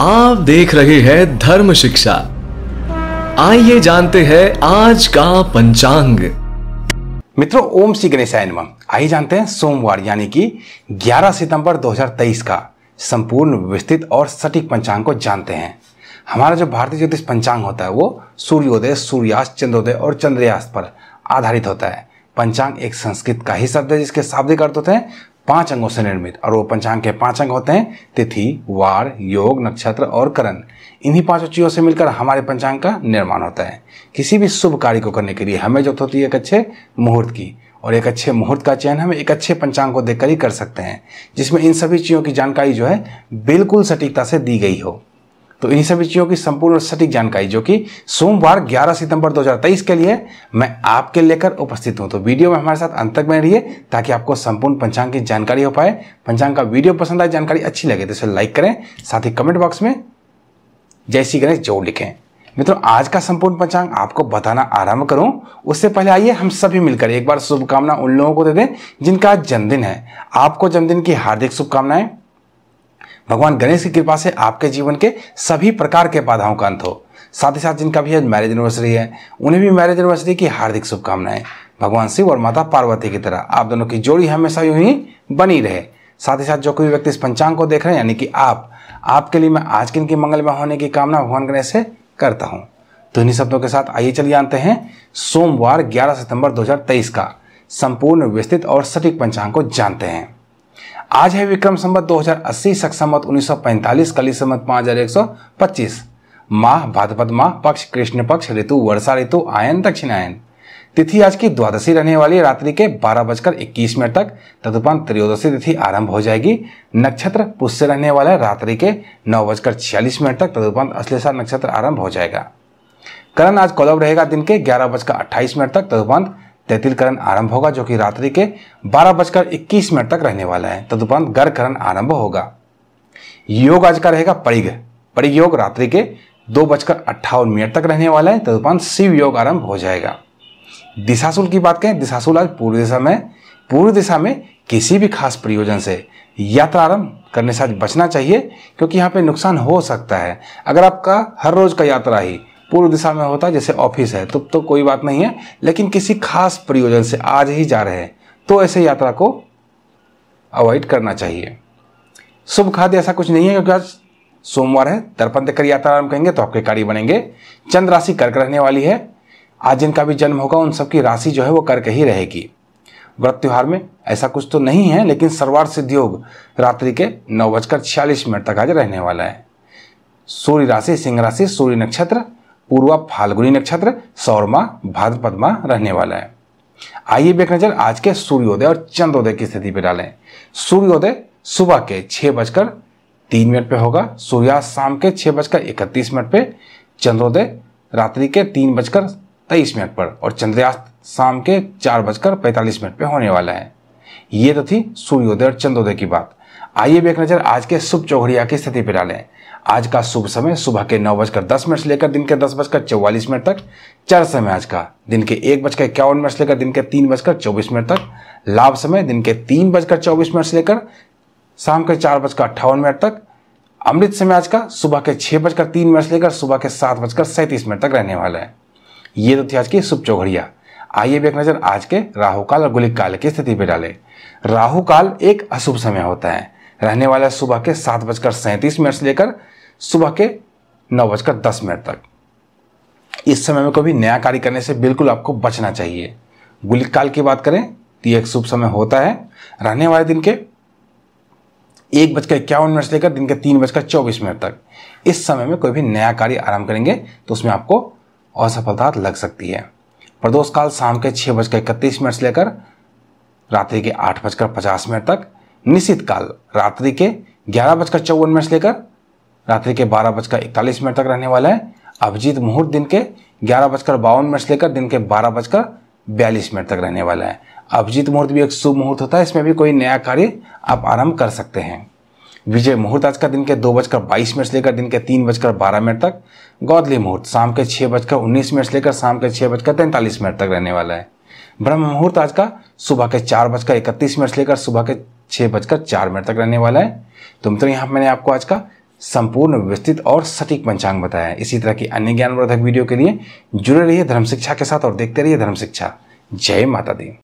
आप देख रहे हैं धर्म शिक्षा आइए जानते हैं आज का पंचांग मित्रों ओम श्री गणेशाय नमः आइए जानते हैं सोमवार यानी कि 11 सितंबर 2023 का संपूर्ण विस्तृत और सटीक पंचांग को जानते हैं हमारा जो भारतीय ज्योतिष पंचांग होता है वो सूर्योदय सूर्यास्त चंद्रोदय और चंद्रयास्त पर आधारित होता है पंचांग एक संस्कृत का ही शब्द है जिसके शाब्दिक अर्थ होते हैं पांच अंगों से निर्मित और वो पंचांग के पांच अंग होते हैं तिथि वार योग नक्षत्र और करण इन्हीं पांचों चीज़ों से मिलकर हमारे पंचांग का निर्माण होता है किसी भी शुभ कार्य को करने के लिए हमें जरूरत होती है एक अच्छे मुहूर्त की और एक अच्छे मुहूर्त का चयन हम एक अच्छे पंचांग को देखकर ही कर सकते हैं जिसमें इन सभी चीज़ों की जानकारी जो है बिल्कुल सटीकता से दी गई हो तो इन्हीं सभी चीज़ों की संपूर्ण और सटीक जानकारी जो कि सोमवार 11 सितंबर 2023 के लिए मैं आपके लेकर उपस्थित हूं तो वीडियो में हमारे साथ अंत तक बने रहिए ताकि आपको संपूर्ण पंचांग की जानकारी हो पाए पंचांग का वीडियो पसंद आए जानकारी अच्छी लगे तो इसे लाइक करें साथ ही कमेंट बॉक्स में जय श्री गणेश जोर लिखें मित्रों आज का संपूर्ण पंचांग आपको बताना आरंभ करूं उससे पहले आइए हम सभी मिलकर एक बार शुभकामना उन लोगों को दे दें जिनका आज जन्मदिन है आपको जन्मदिन की हार्दिक शुभकामनाएं भगवान गणेश की कृपा से आपके जीवन के सभी प्रकार के बाधाओं का अंत हो साथ ही साथ जिनका भी आज मैरिज एनिवर्सरी है उन्हें भी मैरिज एनिवर्सरी की हार्दिक शुभकामनाएं भगवान शिव और माता पार्वती की तरह आप दोनों की जोड़ी हमेशा यूं ही बनी रहे साथ ही साथ जो कोई व्यक्ति इस पंचांग को देख रहे हैं यानी कि आप आपके लिए मैं आज के इनकी मंगलमय होने की कामना भगवान गणेश से करता हूँ तो इन्हीं शब्दों के साथ आइए चलिए आते हैं सोमवार 11 सितंबर 2023 का संपूर्ण विस्तृत और सटीक पंचांग को जानते हैं आज है विक्रम संबत 2080 उन्नीस संबत पैंतालीस कली सौ पच्चीस माह भाद्रपद माह पक्ष कृष्ण पक्ष ऋतु वर्षा ऋतु आयन दक्षिणायन तिथि आज की द्वादशी रहने वाली रात्रि के बारह बजकर इक्कीस मिनट तक तदुपरांत त्रयोदशी तिथि आरंभ हो जाएगी नक्षत्र पुष्य रहने वाले रात्रि के नौ बजकर छियालीस मिनट तक तदुपरांत अश्लेषा नक्षत्र आरंभ हो जाएगा करण आज कौलव रहेगा दिन के ग्यारह बजकर अट्ठाईस मिनट तक तदुपरांत तैतिलकरण आरंभ होगा जो कि रात्रि के बारह बजकर इक्कीस मिनट तक रहने वाला है तदुपरांत गर्भकरण आरंभ होगा योग आज का रहेगा परिग परिग योग रात्रि के दो बजकर अट्ठावन मिनट तक रहने वाला है तदुपरांत शिव योग आरंभ हो जाएगा दिशाशूल की बात करें दिशासूल आज पूर्व दिशा में पूर्व दिशा में किसी भी खास प्रयोजन से यात्रा आरंभ करने से आज बचना चाहिए क्योंकि यहाँ पे नुकसान हो सकता है अगर आपका हर रोज का यात्रा ही पूर्व दिशा में होता जैसे ऑफिस है तो, तो कोई बात नहीं है लेकिन किसी खास प्रयोजन से आज ही जा रहे हैं तो ऐसे यात्रा को अवॉइड करना चाहिए शुभ खाद्य ऐसा कुछ नहीं है क्योंकि आज सोमवार है दर्पण देखकर यात्रा आरम्भ तो आपके कार्य बनेंगे चंद्र राशि कर्क रहने वाली है आज जिनका भी जन्म होगा उन सबकी राशि जो है वो कर्क ही रहेगी व्रत त्यौहार में ऐसा कुछ तो नहीं है लेकिन सर्वार्थ सिद्धियोग रात्रि के नौ बजकर छियालीस मिनट तक आज रहने वाला है सूर्य राशि सिंह राशि सूर्य नक्षत्र पूर्वा फाल्गुनी नक्षत्र सौरमा भाद्रपद रहने वाला है आइए एक नजर आज के सूर्योदय और चंद्रोदय की स्थिति पर डालें सूर्योदय सुबह के छह बजकर तीन मिनट पे होगा सूर्यास्त शाम के छह बजकर इकतीस मिनट पे चंद्रोदय रात्रि के तीन बजकर तेईस मिनट पर और चंद्रयास्त शाम के चार बजकर पैंतालीस मिनट पे होने वाला है ये तो थी सूर्योदय और चंद्रोदय की बात आइए भी एक नज़र आज के शुभ चौघड़िया की स्थिति पर डालें आज का शुभ समय सुबह के नौ बजकर दस मिनट से लेकर दिन के दस बजकर चौवालीस मिनट तक चर समय आज का दिन के एक बजकर इक्यावन मिनट से लेकर दिन के तीन बजकर चौबीस मिनट तक लाभ समय दिन के तीन बजकर चौबीस मिनट से लेकर शाम के चार बजकर अट्ठावन मिनट तक अमृत समय आज का सुबह के छह बजकर तीन मिनट से लेकर सुबह के सात बजकर सैंतीस मिनट तक रहने वाला है ये तो थी आज की शुभ चौघड़िया आइए भी एक नज़र आज के राहुकाल और गुलिक काल की स्थिति पर डालें राहु काल एक अशुभ समय होता है रहने वाला है सुबह के सात बजकर सैंतीस मिनट से लेकर सुबह के नौ बजकर दस मिनट तक इस समय में कभी नया कार्य करने से बिल्कुल आपको बचना चाहिए गुलिक काल की बात करें तो यह एक शुभ समय होता है रहने वाले दिन के एक बजकर इक्यावन मिनट से लेकर दिन के तीन बजकर चौबीस मिनट तक इस समय में कोई भी नया कार्य आरंभ करेंगे तो उसमें आपको असफलता लग सकती है प्रदोष काल शाम के छः बजकर इकतीस मिनट से लेकर रात्रि के आठ बजकर पचास मिनट तक निश्चित काल रात्रि के ग्यारह बजकर चौवन मिनट से लेकर रात्रि के बारह बजकर इकतालीस मिनट तक रहने वाला है अभिजीत मुहूर्त दिन के ग्यारह बजकर बावन मिनट से लेकर दिन के बारह बजकर बयालीस मिनट तक रहने वाला है अभिजीत मुहूर्त भी एक शुभ मुहूर्त होता है इसमें भी कोई नया कार्य आप आरंभ कर सकते हैं विजय मुहूर्त आज का दिन के दो बजकर बाईस मिनट से लेकर दिन के तीन बजकर बारह मिनट तक गौदली मुहूर्त शाम के छः बजकर उन्नीस मिनट से लेकर शाम के छः बजकर तैंतालीस मिनट तक रहने वाला है ब्रह्म मुहूर्त आज का सुबह के चार बजकर इकतीस मिनट से लेकर सुबह के छः बजकर चार मिनट तक रहने वाला है तो मित्रों यहाँ मैंने आपको आज का संपूर्ण व्यवस्थित और सटीक पंचांग बताया इसी तरह की अन्य ज्ञानवर्धक वीडियो के लिए जुड़े रहिए धर्म शिक्षा के साथ और देखते रहिए धर्म शिक्षा जय माता दी